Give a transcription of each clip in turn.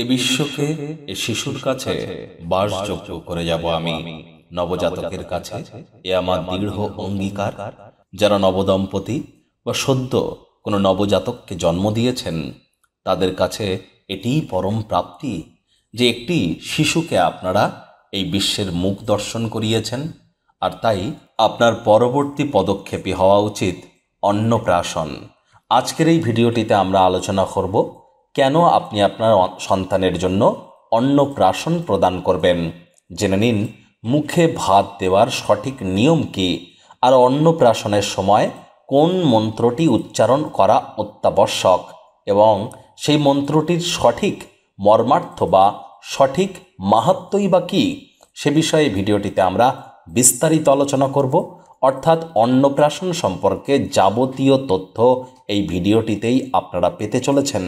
এ বিশ্বকে এ শিশুর কাছে বাসযোগ্য করে যাব আমি নবজাতকের কাছে এ আমার দৃঢ় অঙ্গীকার যারা নবদম্পতি বা সদ্য কোনো নবজাতককে জন্ম দিয়েছেন তাদের কাছে এটিই পরম প্রাপ্তি যে একটি শিশুকে আপনারা এই বিশ্বের মুখ দর্শন করিয়েছেন আর তাই আপনার পরবর্তী পদক্ষেপই হওয়া উচিত অন্নপ্রাশন আজকের এই ভিডিওটিতে আমরা আলোচনা করব কেন আপনি আপনার সন্তানের জন্য অন্নপ্রাশন প্রদান করবেন জেনে নিন মুখে ভাত দেওয়ার সঠিক নিয়ম কি আর অন্নপ্রাশনের সময় কোন মন্ত্রটি উচ্চারণ করা অত্যাবশ্যক এবং সেই মন্ত্রটির সঠিক মর্মার্থ বা সঠিক মাহাত্মই বা কী সে বিষয়ে ভিডিওটিতে আমরা বিস্তারিত আলোচনা করব অর্থাৎ অন্নপ্রাশন সম্পর্কে যাবতীয় তথ্য এই ভিডিওটিতেই আপনারা পেতে চলেছেন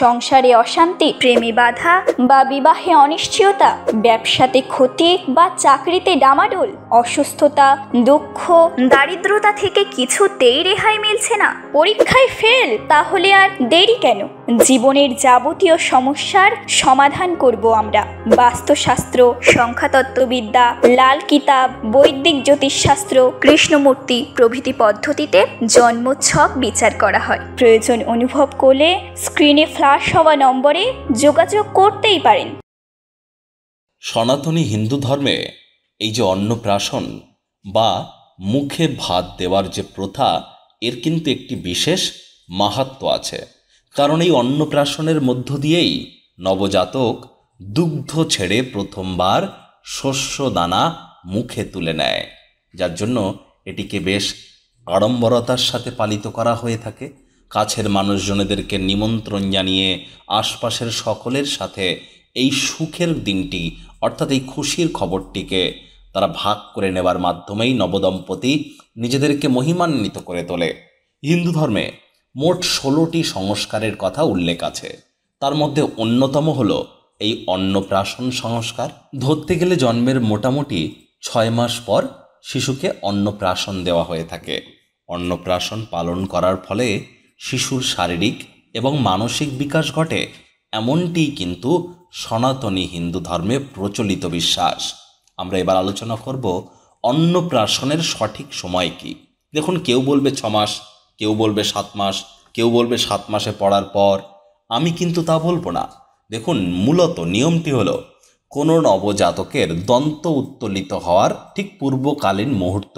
সংসারে অশান্তি প্রেমে বাধা বা বিবাহে অনিশ্চয়তা ব্যবসাতে ক্ষতি বা চাকরিতে ডামাডোল অসুস্থতা দুঃখ দারিদ্রতা থেকে কিছুতেই রেহাই মিলছে না পরীক্ষায় ফেল তাহলে আর দেরি কেন জীবনের যাবতীয় সমস্যার সমাধান করব আমরা বাস্তুশাস্ত্র সংখ্যাতত্ত্ববিদ্যা লাল কিতাব বৈদিক জ্যোতিষশাস্ত্র কৃষ্ণমূর্তি প্রভৃতি পদ্ধতিতে জন্মোৎসব বিচার করা হয় প্রয়োজন অনুভব করলে স্ক্রিনে ফ্লাশ হওয়া নম্বরে যোগাযোগ করতেই পারেন সনাতনী হিন্দু ধর্মে এই যে অন্নপ্রাশন বা মুখে ভাত দেওয়ার যে প্রথা এর কিন্তু একটি বিশেষ মাহাত্ম আছে কারণ এই অন্নপ্রাশনের মধ্য দিয়েই নবজাতক দুগ্ধ ছেড়ে প্রথমবার শস্য দানা মুখে তুলে নেয় যার জন্য এটিকে বেশ আড়ম্বরতার সাথে পালিত করা হয়ে থাকে কাছের মানুষজনেদেরকে নিমন্ত্রণ জানিয়ে আশপাশের সকলের সাথে এই সুখের দিনটি অর্থাৎ এই খুশির খবরটিকে তারা ভাগ করে নেবার মাধ্যমেই নবদম্পতি নিজেদেরকে মহিমান্বিত করে তোলে হিন্দু ধর্মে মোট ষোলোটি সংস্কারের কথা উল্লেখ আছে তার মধ্যে অন্যতম হল এই অন্নপ্রাশন সংস্কার ধরতে গেলে জন্মের মোটামুটি ছয় মাস পর শিশুকে অন্নপ্রাশন দেওয়া হয়ে থাকে অন্নপ্রাশন পালন করার ফলে শিশুর শারীরিক এবং মানসিক বিকাশ ঘটে এমনটি কিন্তু সনাতনী হিন্দু ধর্মে প্রচলিত বিশ্বাস আমরা এবার আলোচনা করব অন্নপ্রাশনের সঠিক সময় কি দেখুন কেউ বলবে ছ মাস কেউ বলবে সাত মাস কেউ বলবে সাত মাসে পড়ার পর আমি কিন্তু তা বলবো না দেখুন মূলত নিয়মটি হলো কোনো নবজাতকের দন্ত উত্তোলিত হওয়ার ঠিক পূর্বকালীন মুহূর্ত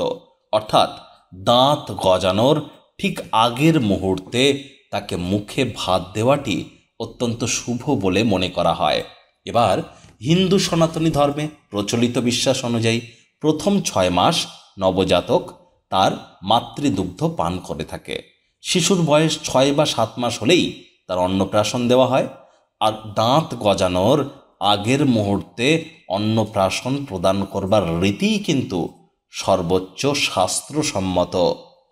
অর্থাৎ দাঁত গজানোর ঠিক আগের মুহূর্তে তাকে মুখে ভাত দেওয়াটি অত্যন্ত শুভ বলে মনে করা হয় এবার হিন্দু সনাতনী ধর্মে প্রচলিত বিশ্বাস অনুযায়ী প্রথম ছয় মাস নবজাতক তার মাতৃদুগ্ধ পান করে থাকে শিশুর বয়স ছয় বা সাত মাস হলেই তার অন্নপ্রাশন দেওয়া হয় আর দাঁত গজানোর আগের মুহূর্তে অন্নপ্রাশন প্রদান করবার রীতিই কিন্তু সর্বোচ্চ শাস্ত্রসম্মত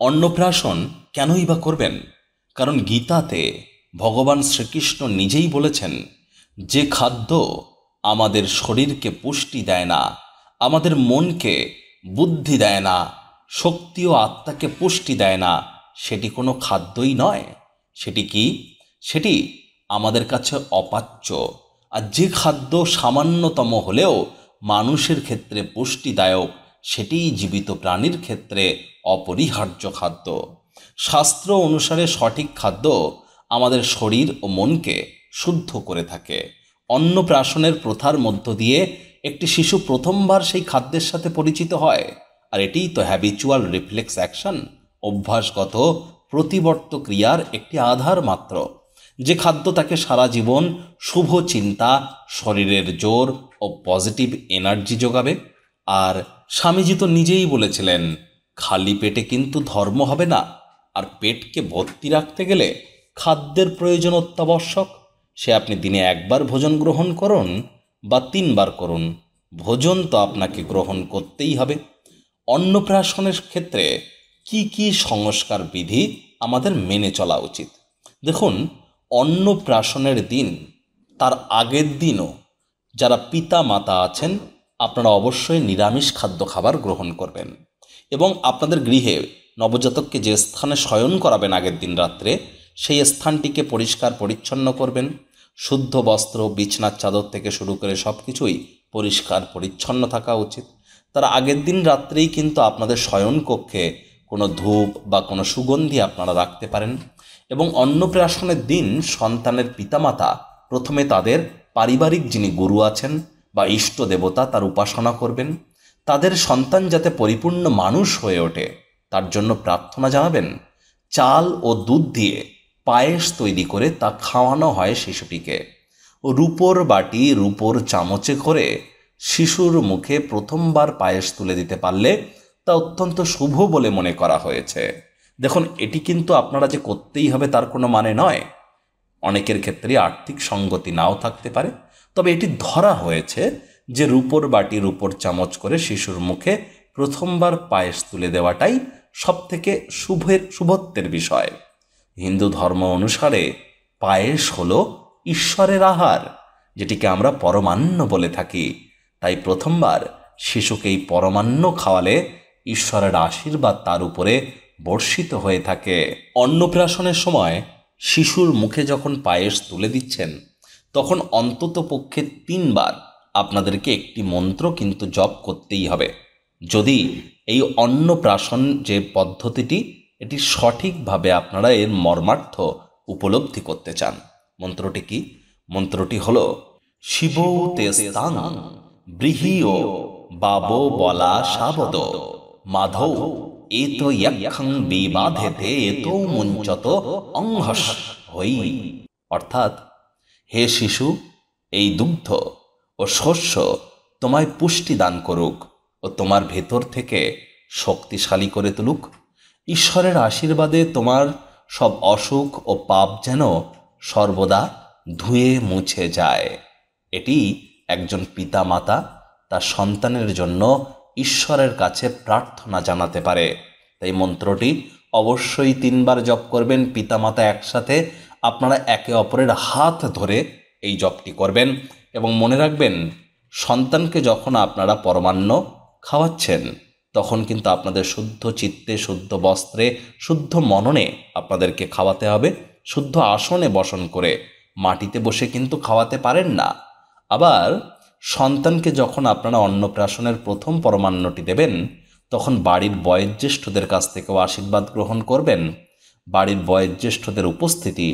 অন্নপ্রাশন কেনই বা করবেন কারণ গীতাতে ভগবান শ্রীকৃষ্ণ নিজেই বলেছেন যে খাদ্য আমাদের শরীরকে পুষ্টি দেয় না আমাদের মনকে বুদ্ধি দেয় না শক্তি ও আত্মাকে পুষ্টি দেয় না সেটি কোনো খাদ্যই নয় সেটি কি সেটি আমাদের কাছে অপাচ্য আর যে খাদ্য সামান্যতম হলেও মানুষের ক্ষেত্রে পুষ্টিদায়ক সেটিই জীবিত প্রাণীর ক্ষেত্রে অপরিহার্য খাদ্য শাস্ত্র অনুসারে সঠিক খাদ্য আমাদের শরীর ও মনকে শুদ্ধ করে থাকে অন্নপ্রাশনের প্রথার মধ্য দিয়ে একটি শিশু প্রথমবার সেই খাদ্যের সাথে পরিচিত হয় আর এটিই তো হ্যাবিচুয়াল রিফ্লেক্স অ্যাকশন অভ্যাসগত প্রতিবর্ত ক্রিয়ার একটি আধার মাত্র যে খাদ্য তাকে সারা জীবন শুভ চিন্তা শরীরের জোর ও পজিটিভ এনার্জি যোগাবে আর স্বামীজি তো নিজেই বলেছিলেন খালি পেটে কিন্তু ধর্ম হবে না আর পেটকে ভর্তি রাখতে গেলে খাদ্যের প্রয়োজন অত্যাবশ্যক সে আপনি দিনে একবার ভোজন গ্রহণ করুন বা তিনবার করুন ভোজন তো আপনাকে গ্রহণ করতেই হবে অন্নপ্রাশনের ক্ষেত্রে কি কি সংস্কার বিধি আমাদের মেনে চলা উচিত দেখুন অন্নপ্রাশনের দিন তার আগের দিনও যারা পিতা মাতা আছেন আপনারা অবশ্যই নিরামিষ খাদ্য খাবার গ্রহণ করবেন এবং আপনাদের গৃহে নবজাতককে যে স্থানে শয়ন করাবেন আগের দিন রাত্রে সেই স্থানটিকে পরিষ্কার পরিচ্ছন্ন করবেন শুদ্ধ বস্ত্র বিছনার চাদর থেকে শুরু করে সব কিছুই পরিষ্কার পরিচ্ছন্ন থাকা উচিত তার আগের দিন রাত্রেই কিন্তু আপনাদের শয়ন কক্ষে কোনো ধূপ বা কোনো সুগন্ধি আপনারা রাখতে পারেন এবং অন্নপ্রাশনের দিন সন্তানের পিতামাতা প্রথমে তাদের পারিবারিক যিনি গুরু আছেন বা ইষ্ট দেবতা তার উপাসনা করবেন তাদের সন্তান যাতে পরিপূর্ণ মানুষ হয়ে ওঠে তার জন্য প্রার্থনা জানাবেন চাল ও দুধ দিয়ে পায়েস তৈরি করে তা খাওয়ানো হয় শিশুটিকে রূপর বাটি রূপর চামচে করে শিশুর মুখে প্রথমবার পায়েস তুলে দিতে পারলে তা অত্যন্ত শুভ বলে মনে করা হয়েছে দেখুন এটি কিন্তু আপনারা যে করতেই হবে তার কোনো মানে নয় অনেকের ক্ষেত্রে আর্থিক সঙ্গতি নাও থাকতে পারে তবে এটি ধরা হয়েছে যে রূপোর বাটির উপর চামচ করে শিশুর মুখে প্রথমবার পায়েস তুলে দেওয়াটাই সবথেকে শুভের শুভত্বের বিষয় হিন্দু ধর্ম অনুসারে পায়েস হল ঈশ্বরের আহার যেটিকে আমরা পরমান্ন বলে থাকি তাই প্রথমবার শিশুকে এই পরমান্ন খাওয়ালে ঈশ্বরের আশীর্বাদ তার উপরে বর্ষিত হয়ে থাকে অন্নপ্রাশনের সময় শিশুর মুখে যখন পায়েস তুলে দিচ্ছেন তখন অন্তত পক্ষে তিনবার আপনাদেরকে একটি মন্ত্র কিন্তু জপ করতেই হবে যদি এই অন্নপ্রাশন যে পদ্ধতিটি এটি সঠিকভাবে আপনারা এর মর্মার্থ উপলব্ধি করতে চান মন্ত্রটি কি মন্ত্রটি হল শিব তেস্তাং বৃহীয় বাবো বলা সাবদ মাধব এত তো বিবাধেতে এ মুঞ্চত অংহস হই অর্থাৎ হে শিশু এই দুগ্ধ ও শস্য তোমায় পুষ্টি দান করুক ও তোমার ভেতর থেকে শক্তিশালী করে তুলুক ঈশ্বরের আশীর্বাদে তোমার সব অসুখ ও পাপ যেন সর্বদা ধুয়ে মুছে যায় এটি একজন পিতা মাতা তার সন্তানের জন্য ঈশ্বরের কাছে প্রার্থনা জানাতে পারে তাই মন্ত্রটি অবশ্যই তিনবার জপ করবেন পিতামাতা একসাথে আপনারা একে অপরের হাত ধরে এই জপটি করবেন এবং মনে রাখবেন সন্তানকে যখন আপনারা পরমান্ন খাওয়াচ্ছেন তখন কিন্তু আপনাদের শুদ্ধ চিত্তে শুদ্ধ বস্ত্রে শুদ্ধ মননে আপনাদেরকে খাওয়াতে হবে শুদ্ধ আসনে বসন করে মাটিতে বসে কিন্তু খাওয়াতে পারেন না আবার সন্তানকে যখন আপনারা অন্নপ্রাশনের প্রথম পরমান্নটি দেবেন তখন বাড়ির বয়োজ্যেষ্ঠদের কাছ থেকেও আশীর্বাদ গ্রহণ করবেন বাড়ির বয়োজ্যেষ্ঠদের উপস্থিতি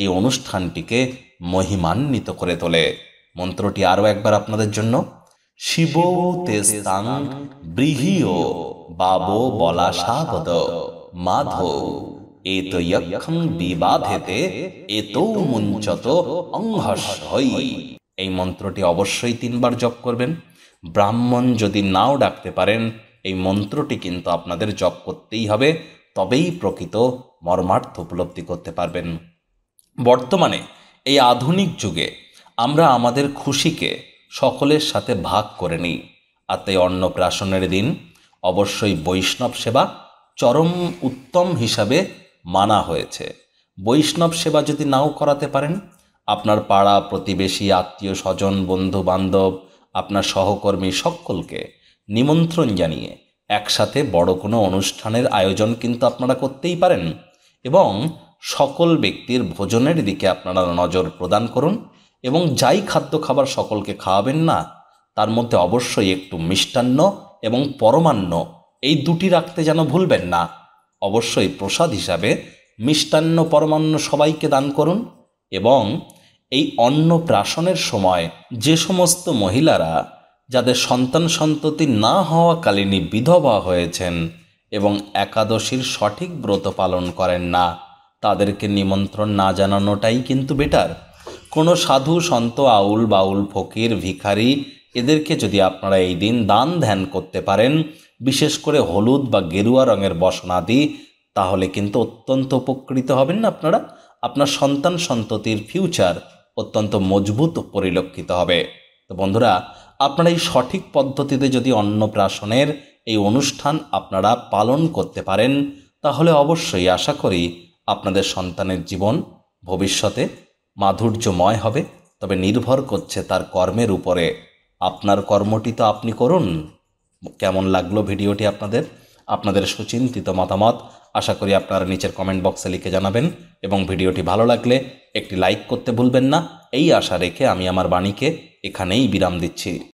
এই অনুষ্ঠানটিকে মহিমান্বিত করে তোলে মন্ত্রটি আরও একবার আপনাদের জন্য শিব তেস্তাং বৃহীয় বাব বলা সাবদ মাধব এতয়ক্ষং বিবাধেতে এতৌ মুঞ্চত হই এই মন্ত্রটি অবশ্যই তিনবার জপ করবেন ব্রাহ্মণ যদি নাও ডাকতে পারেন এই মন্ত্রটি কিন্তু আপনাদের জপ করতেই হবে তবেই প্রকৃত মর্মার্থ উপলব্ধি করতে পারবেন বর্তমানে এই আধুনিক যুগে আমরা আমাদের খুশিকে সকলের সাথে ভাগ করে নিই আর তাই অন্নপ্রাশনের দিন অবশ্যই বৈষ্ণব সেবা চরম উত্তম হিসাবে মানা হয়েছে বৈষ্ণব সেবা যদি নাও করাতে পারেন আপনার পাড়া প্রতিবেশী আত্মীয় স্বজন বন্ধু বান্ধব আপনার সহকর্মী সকলকে নিমন্ত্রণ জানিয়ে একসাথে বড় কোনো অনুষ্ঠানের আয়োজন কিন্তু আপনারা করতেই পারেন এবং সকল ব্যক্তির ভোজনের দিকে আপনারা নজর প্রদান করুন এবং যাই খাদ্য খাবার সকলকে খাওয়াবেন না তার মধ্যে অবশ্যই একটু মিষ্টান্ন এবং পরমান্ন এই দুটি রাখতে যেন ভুলবেন না অবশ্যই প্রসাদ হিসাবে মিষ্টান্ন পরমান্ন সবাইকে দান করুন এবং এই অন্ন প্রাশনের সময় যে সমস্ত মহিলারা যাদের সন্তান সন্ততি না হওয়াকালীনই বিধবা হয়েছেন এবং একাদশীর সঠিক ব্রত পালন করেন না তাদেরকে নিমন্ত্রণ না জানানোটাই কিন্তু বেটার কোনো সাধু সন্ত আউল বাউল ফকির ভিখারি এদেরকে যদি আপনারা এই দিন দান ধ্যান করতে পারেন বিশেষ করে হলুদ বা গেরুয়া রঙের বসনাদি তাহলে কিন্তু অত্যন্ত উপকৃত হবেন না আপনারা আপনার সন্তান সন্ততির ফিউচার অত্যন্ত মজবুত পরিলক্ষিত হবে তো বন্ধুরা আপনারা এই সঠিক পদ্ধতিতে যদি অন্নপ্রাশনের এই অনুষ্ঠান আপনারা পালন করতে পারেন তাহলে অবশ্যই আশা করি আপনাদের সন্তানের জীবন ভবিষ্যতে মাধুর্যময় হবে তবে নির্ভর করছে তার কর্মের উপরে আপনার কর্মটি তো আপনি করুন কেমন লাগলো ভিডিওটি আপনাদের আপনাদের সুচিন্তিত মতামত আশা করি আপনারা নিচের কমেন্ট বক্সে লিখে জানাবেন এবং ভিডিওটি ভালো লাগলে একটি লাইক করতে ভুলবেন না এই আশা রেখে আমি আমার বাণীকে এখানেই বিরাম দিচ্ছি